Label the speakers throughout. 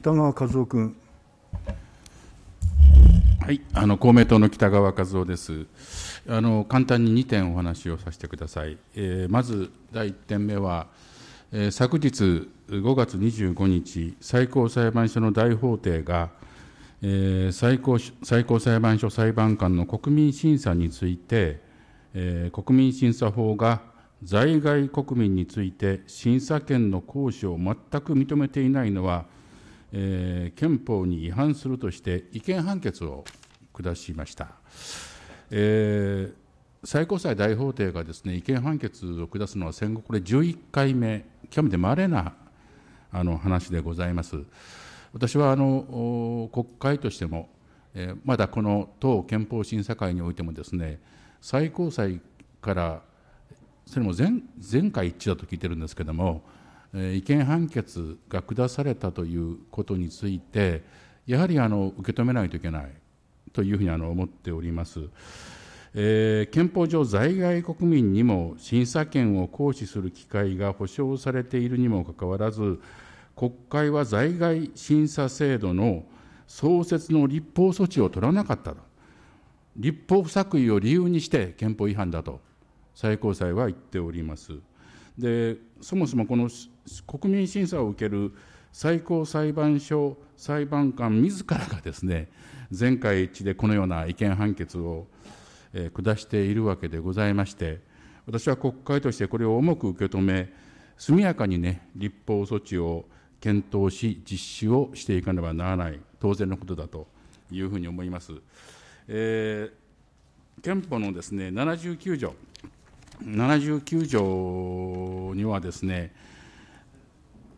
Speaker 1: 北川和夫君。はい、あの公明党の北川和夫です。あの簡単に2点お話をさせてください。えー、まず第1点目は、えー、昨日5月25日、最高裁判所の大法廷が、えー、最高最高裁判所裁判官の国民審査について、えー、国民審査法が在外国民について審査権の行使を全く認めていないのは、えー、憲法に違反するとして違憲判決を下しました。えー最高裁大法廷がですね違憲判決を下すのは戦後、これ11回目、極めてまれなあの話でございます。私はあの国会としても、えー、まだこの党憲法審査会においてもですね最高裁からそれも全全会一致だと聞いてるんですけれども違憲判決が下されたということについて、やはりあの受け止めないといけないというふうにあの思っております。えー、憲法上、在外国民にも審査権を行使する機会が保障されているにもかかわらず、国会は在外審査制度の創設の立法措置を取らなかったと、立法不作為を理由にして憲法違反だと、最高裁は言っております。でそもそもこの国民審査を受ける最高裁判所裁判官自らがですね、全会一致でこのような違憲判決を、え下しているわけでございまして、私は国会としてこれを重く受け止め、速やかにね、立法措置を検討し、実施をしていかねばならない、当然のことだというふうに思います。えー、憲法のですね79条、79条にはですね、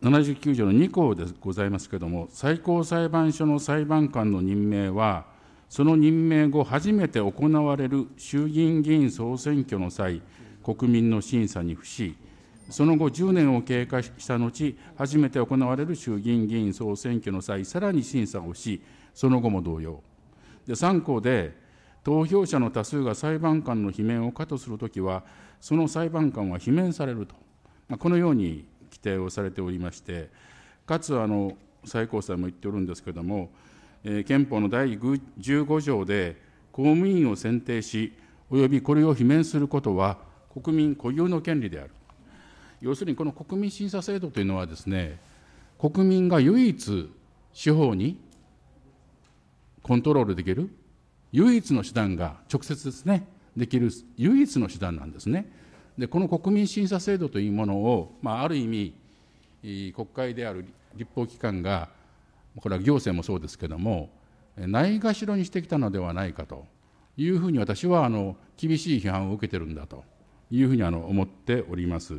Speaker 1: 79条の2項でございますけれども、最高裁判所の裁判官の任命は、その任命後初めて行われる衆議院議員総選挙の際、国民の審査に付し、その後10年を経過した後、初めて行われる衆議院議員総選挙の際、さらに審査をし、その後も同様。で3項で、投票者の多数が裁判官の罷免を可とするときは、その裁判官は罷免されると、まあ、このように規定をされておりまして、かつあの最高裁も言っておるんですけれども、えー、憲法の第15条で、公務員を選定し、およびこれを罷免することは、国民固有の権利である。要するに、この国民審査制度というのはですね、国民が唯一、司法にコントロールできる、唯一の手段が、直接ですね、できる唯一の手段なんですね。でこの国民審査制度というものを、まあ、ある意味、国会である立法機関が、これは行政もそうですけれども、ないがしろにしてきたのではないかというふうに、私はあの厳しい批判を受けてるんだというふうにあの思っております。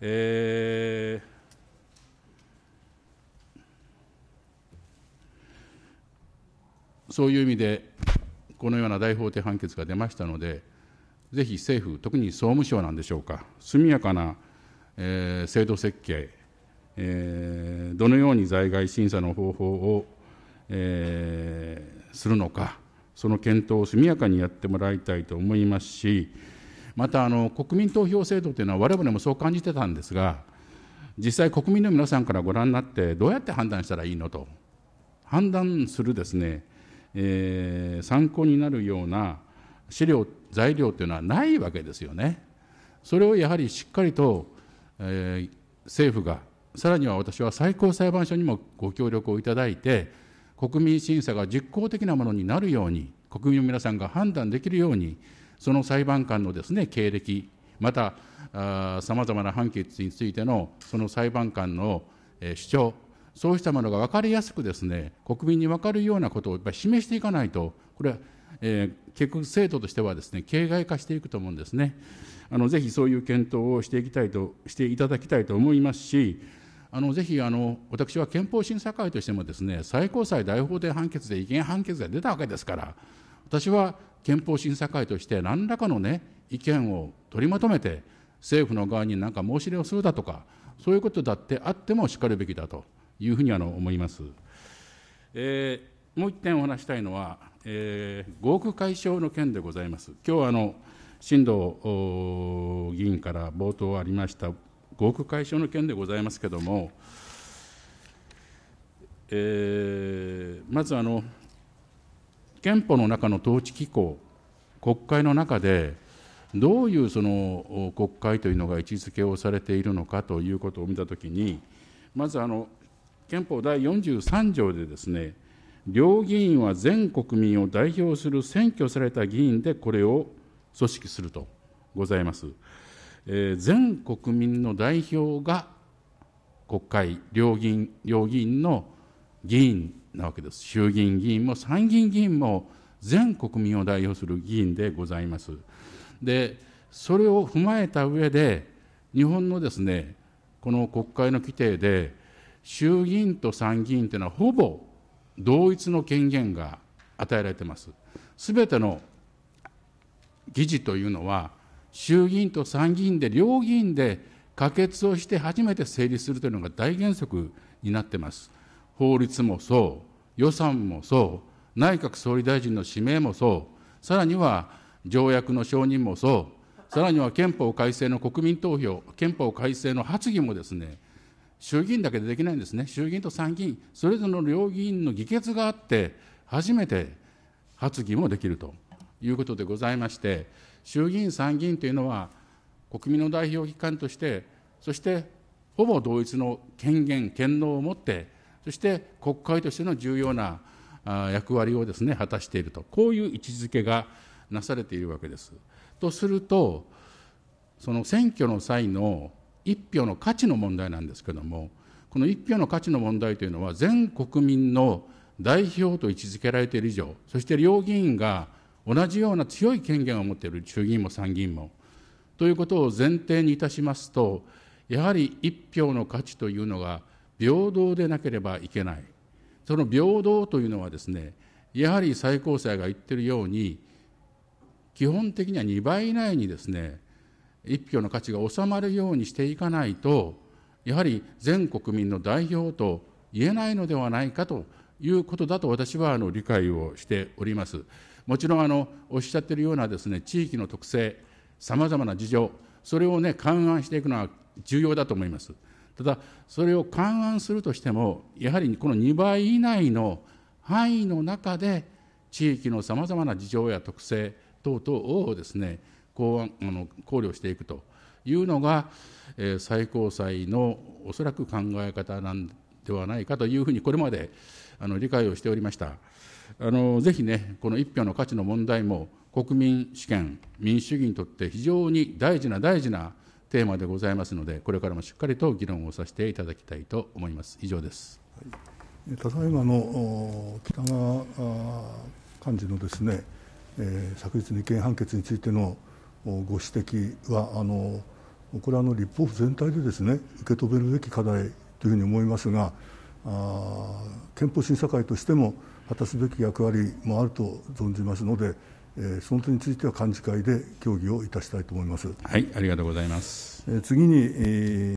Speaker 1: えーそういう意味で、このような大法廷判決が出ましたので、ぜひ政府、特に総務省なんでしょうか、速やかな、えー、制度設計、えー、どのように在外審査の方法を、えー、するのか、その検討を速やかにやってもらいたいと思いますし、またあの国民投票制度というのは、我々もそう感じてたんですが、実際、国民の皆さんからご覧になって、どうやって判断したらいいのと、判断するですね、えー、参考になるような資料材料というのはないわけですよね。それをやはりしっかりと、えー、政府が、さらには私は最高裁判所にもご協力をいただいて、国民審査が実効的なものになるように、国民の皆さんが判断できるように、その裁判官のです、ね、経歴、また、さまざまな判決についてのその裁判官の、えー、主張、そうしたものが分かりやすくですね、国民に分かるようなことをやっぱり示していかないと、これはえー、結局制度としてはですね形骸化していくと思うんですねあのぜひそういう検討をしていきたいとしていただきたいと思いますしあのぜひあの私は憲法審査会としてもですね最高裁大法廷判決で違憲判決が出たわけですから私は憲法審査会として何らかのね意見を取りまとめて政府の側に何か申し入れをするだとかそういうことだってあってもしかるべきだというふうにあの思います。えー、もう一点お話したいのはえー、合区解消の件でございます。今日あの新藤議員から冒頭ありました合区解消の件でございますけれども、えー、まずあの憲法の中の統治機構、国会の中で、どういうその国会というのが位置づけをされているのかということを見たときに、まずあの憲法第43条でですね、両議員は全国民を代表する選挙された議員でこれを組織するとございます。えー、全国民の代表が国会、両議員両議員の議員なわけです。衆議院議員も参議院議員も全国民を代表する議員でございます。で、それを踏まえた上で、日本のですね、この国会の規定で、衆議院と参議院というのはほぼ同一の権限が与えられています。すべての議事というのは、衆議院と参議院で、両議員で可決をして初めて成立するというのが大原則になっています。法律もそう、予算もそう、内閣総理大臣の指名もそう、さらには条約の承認もそう、さらには憲法改正の国民投票、憲法改正の発議もですね、衆議院だけでできないんですね、衆議院と参議院、それぞれの両議員の議決があって、初めて発議もできるということでございまして、衆議院、参議院というのは、国民の代表機関として、そしてほぼ同一の権限、権能を持って、そして国会としての重要な役割をですね果たしていると、こういう位置づけがなされているわけです。とすると、その選挙の際の一票の価値の問題なんですけれども、この一票の価値の問題というのは、全国民の代表と位置づけられている以上、そして両議員が同じような強い権限を持っている衆議院も参議院も、ということを前提にいたしますと、やはり一票の価値というのが平等でなければいけない、その平等というのはですね、やはり最高裁が言っているように、基本的には2倍以内にですね、一票の価値が収まるようにしていかないと、やはり全国民の代表と言えないのではないかということだと私はあの理解をしております。もちろんあのおっしゃっているようなですね地域の特性、さまざまな事情、それをね勘案していくのは重要だと思います。ただ、それを勘案するとしても、やはりこの2倍以内の範囲の中で、地域のさまざまな事情や特性等々をですね、考あの考慮していくというのが、えー、最高裁のおそらく考え方なんではないかというふうにこれまであの理解をしておりました。あのぜひね、この一票の価値の問題も国民主権、民主主義にとって非常に大事な大事なテーマでございますので、これからもしっかりと議論をさせていただきたいと思います。以上です。はい、ただいまの北川幹事のですね、えー、昨日の意見判決についてのご指摘はあのこれはあの立法府全体でですね受け止めるべき課題というふうに思いますが憲法審査会としても果たすべき役割もあると存じますので、えー、その点については幹事会で協議をいたしたいと思います。はい、ありがとうございます。えー、次に、えー